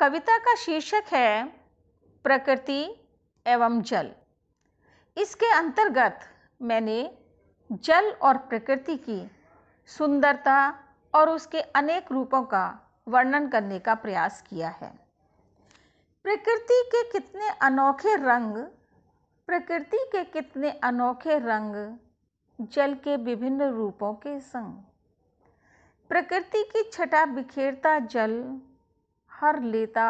कविता का शीर्षक है प्रकृति एवं जल इसके अंतर्गत मैंने जल और प्रकृति की सुंदरता और उसके अनेक रूपों का वर्णन करने का प्रयास किया है प्रकृति के कितने अनोखे रंग प्रकृति के कितने अनोखे रंग जल के विभिन्न रूपों के संग प्रकृति की छटा बिखेरता जल हर लेता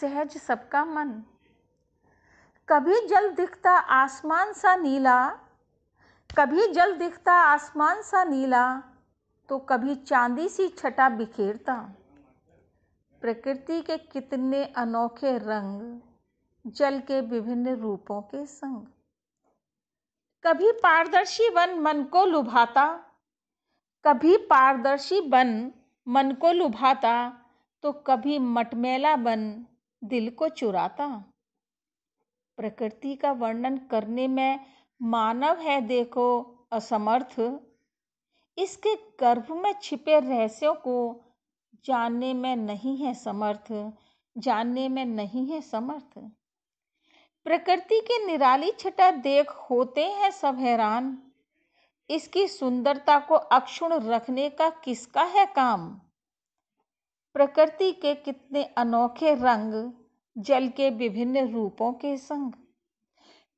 सहज सबका मन कभी जल दिखता आसमान सा नीला कभी जल दिखता आसमान सा नीला तो कभी चांदी सी छटा बिखेरता प्रकृति के कितने अनोखे रंग जल के विभिन्न रूपों के संग कभी पारदर्शी वन मन को लुभाता कभी पारदर्शी वन मन को लुभाता तो कभी बन दिल को चुराता प्रकृति का वर्णन करने में मानव है देखो असमर्थ इसके गर्भ में छिपे रहस्यों को जानने में नहीं है समर्थ जानने में नहीं है समर्थ प्रकृति के निराली छटा देख होते हैं सब हैरान इसकी सुंदरता को अक्षुण रखने का किसका है काम प्रकृति के कितने अनोखे रंग जल के विभिन्न रूपों के संग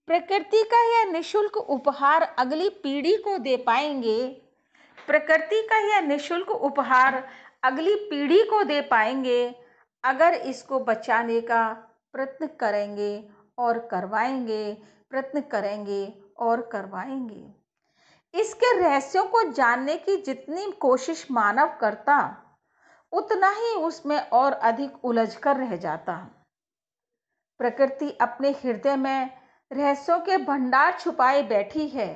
प्रकृति का यह निशुल्क उपहार अगली पीढ़ी को दे पाएंगे प्रकृति का यह निशुल्क उपहार अगली पीढ़ी को दे पाएंगे अगर इसको बचाने का प्रयत्न करेंगे और करवाएंगे प्रयत्न करेंगे और करवाएंगे इसके रहस्यों को जानने की जितनी कोशिश मानव करता उतना ही उसमें और अधिक उलझ कर रह जाता हूँ प्रकृति अपने हृदय में रहस्यों के भंडार छुपाए बैठी है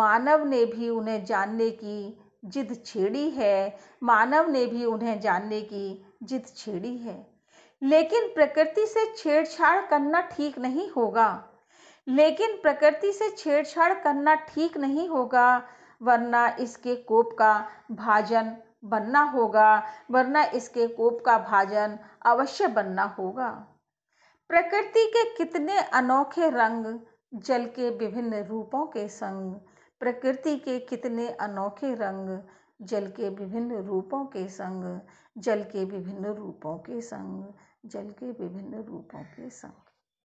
मानव ने भी उन्हें जानने की जिद छेड़ी है मानव ने भी उन्हें जानने की जिद छेड़ी है लेकिन प्रकृति से छेड़छाड़ करना ठीक नहीं होगा लेकिन प्रकृति से छेड़छाड़ करना ठीक नहीं होगा वरना इसके कोप का भाजन बनना होगा वरना इसके कोप का भाजन अवश्य बनना होगा प्रकृति के कितने अनोखे रंग जल के विभिन्न रूपों के संग प्रकृति के कितने अनोखे रंग जल के विभिन्न रूपों के संग जल के विभिन्न रूपों के संग जल के विभिन्न रूपों के संग